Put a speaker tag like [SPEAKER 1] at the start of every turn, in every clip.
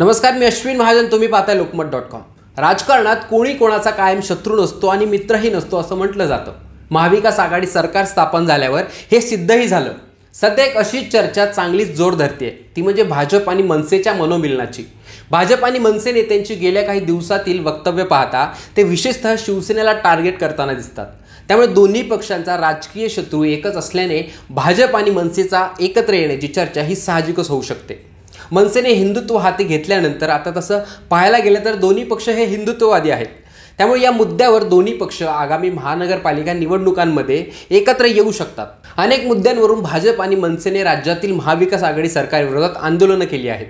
[SPEAKER 1] नमस्कार मी अश्विन महाजन तुम्ही पाहताय लोकमत डॉट कॉम राजकारणात कोणी कोणाचा कायम शत्रू नसतो आणि मित्रही नसतो असं म्हटलं जातं महाविकास आघाडी सरकार स्थापन झाल्यावर हे सिद्धही झालं सध्या एक अशी चर्चा चांगलीच जोर धरते ती म्हणजे भाजप आणि मनसेच्या मनोमिलनाची भाजप आणि मनसे नेत्यांची गेल्या काही दिवसातील वक्तव्य पाहता ते विशेषतः शिवसेनेला टार्गेट करताना दिसतात त्यामुळे दोन्ही पक्षांचा राजकीय शत्रू एकच असल्याने भाजप आणि मनसेचा एकत्र येण्याची चर्चा ही साहजिकच होऊ शकते मनसेने हिंदुत्व हाती घेतल्यानंतर आता तसं पाहायला गेलं तर दोन्ही पक्ष हे हिंदुत्ववादी आहेत त्यामुळे या मुद्द्यावर दोन्ही पक्ष आगामी महानगरपालिका निवडणुकांमध्ये एकत्र येऊ शकतात अनेक मुद्द्यांवरून भाजप आणि मनसेने राज्यातील महाविकास आघाडी सरकारविरोधात आंदोलनं केली आहेत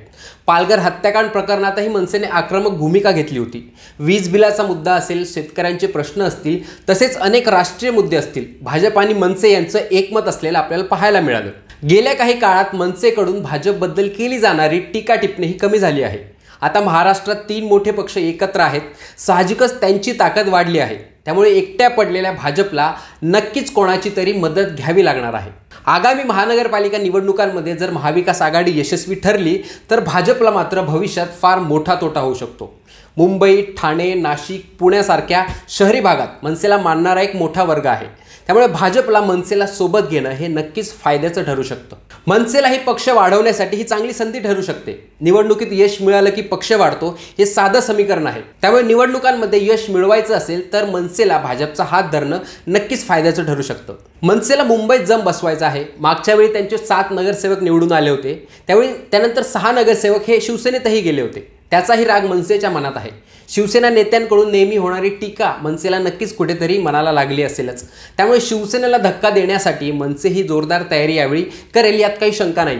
[SPEAKER 1] पालघर हत्याकांड प्रकरणातही मनसेने आक्रमक भूमिका घेतली होती वीज बिलाचा मुद्दा असेल शेतकऱ्यांचे प्रश्न असतील तसेच अनेक राष्ट्रीय मुद्दे असतील भाजप आणि मनसे यांचं एकमत असलेलं आपल्याला पाहायला मिळालं गेल्या काही काळात मनसेकडून भाजपबद्दल केली जाणारी टीका टिपने ही कमी झाली आहे आता महाराष्ट्रात तीन मोठे पक्ष एकत्र आहेत साहजिकच त्यांची ताकद वाढली आहे त्यामुळे एकट्या पडलेल्या भाजपला नक्कीच कोणाची तरी मदत घ्यावी लागणार आहे आगामी महानगरपालिका निवडणुकांमध्ये जर महाविकास आघाडी यशस्वी ठरली तर भाजपला मात्र भविष्यात फार मोठा तोटा होऊ शकतो मुंबई ठाणे नाशिक पुण्यासारख्या शहरी भागात मनसेला मानणारा एक मोठा वर्ग आहे त्यामुळे भाजपला मनसेला सोबत घेणं हे नक्कीच फायद्याचं ठरू शकतं मनसेला हे पक्ष वाढवण्यासाठी ही चांगली संधी ठरू शकते निवडणुकीत यश मिळालं की पक्ष वाढतो हे साधं समीकरण आहे त्यामुळे निवडणुकांमध्ये यश मिळवायचं असेल तर मनसेला भाजपचा हात धरणं नक्कीच फायद्याचं ठरू शकतं मनसेला मुंबईत जम बसवायचं आहे मागच्या वेळी त्यांचे सात नगरसेवक निवडून आले होते त्यावेळी त्यानंतर सहा नगरसेवक हे शिवसेनेतही गेले होते त्याचाही राग मनसेच्या मनात आहे शिवसेना नेत्यांकडून नेहमी होणारी टीका मनसेला नक्कीच कुठेतरी मनाला लागली असेलच त्यामुळे शिवसेनेला धक्का देण्यासाठी मनसे ही जोरदार तयारी यावेळी करेल यात काही शंका नाही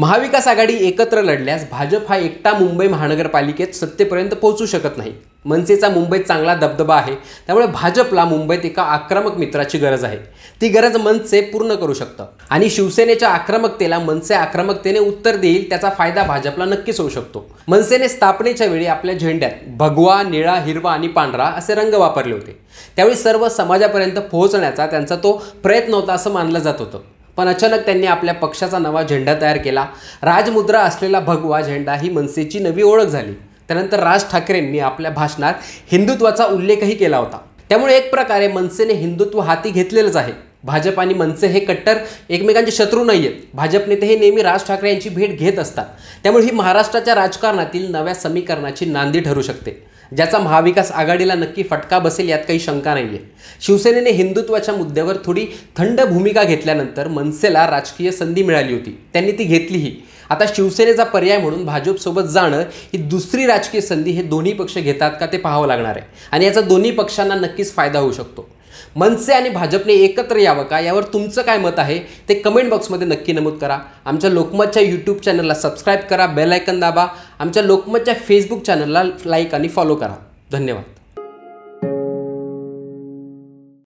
[SPEAKER 1] महाविकास आघाडी एकत्र लढल्यास भाजप हा एकटा मुंबई महानगरपालिकेत सत्तेपर्यंत पोहोचू शकत नाही मनसेचा मुंबईत चांगला दबदबा आहे त्यामुळे भाजपला मुंबईत एका आक्रमक मित्राची गरज आहे ती गरज मनसे पूर्ण करू शकतं आणि शिवसेनेच्या आक्रमकतेला मनसे आक्रमकतेने उत्तर देईल त्याचा फायदा भाजपला नक्कीच होऊ शकतो मनसेने स्थापनेच्या वेळी आपल्या झेंड्यात भगवा निळा हिरवा आणि पांढरा असे रंग वापरले होते त्यावेळी सर्व समाजापर्यंत पोहोचण्याचा त्यांचा तो प्रयत्न होता असं मानलं जात होतं पण अचानक त्यांनी आपल्या पक्षाचा नवा झेंडा तयार केला राजमुद्रा असलेला भगवा झेंडा ही मनसेची नवी ओळख झाली त्यानंतर राज ठाकरेंनी आपल्या भाषणात हिंदुत्वाचा उल्लेखही केला होता त्यामुळे एक प्रकारे मनसेने हिंदुत्व हाती घेतलेलंच आहे भाजप आणि मनसे हे कट्टर एकमेकांचे शत्रू नाही आहेत भाजप नेते हे नेहमी राज ठाकरे यांची भेट घेत असतात त्यामुळे ही महाराष्ट्राच्या राजकारणातील नव्या समीकरणाची नांदी ठरू शकते ज्याचा महाविकास आघाडीला नक्की फटका बसेल यात काही शंका नाही आहे शिवसेनेने हिंदुत्वाच्या मुद्द्यावर थोडी थंड भूमिका घेतल्यानंतर मनसेला राजकीय संधी मिळाली होती त्यांनी ती घेतलीही आता शिवसेनेचा पर्याय म्हणून भाजपसोबत जाणं ही दुसरी राजकीय संधी हे दोन्ही पक्ष घेतात का ते पाहावं लागणार आहे आणि याचा दोन्ही पक्षांना नक्कीच फायदा होऊ शकतो मनसे आणि भाजपने एकत्र यावं का यावर तुमचं काय मत आहे ते कमेंट बॉक्समध्ये नक्की नमूद करा आमच्या लोकमतच्या यूट्यूब चॅनलला सबस्क्राईब करा बेल दाबा आमच्या लोकमतच्या फेसबुक चॅनलला लाईक आणि फॉलो करा धन्यवाद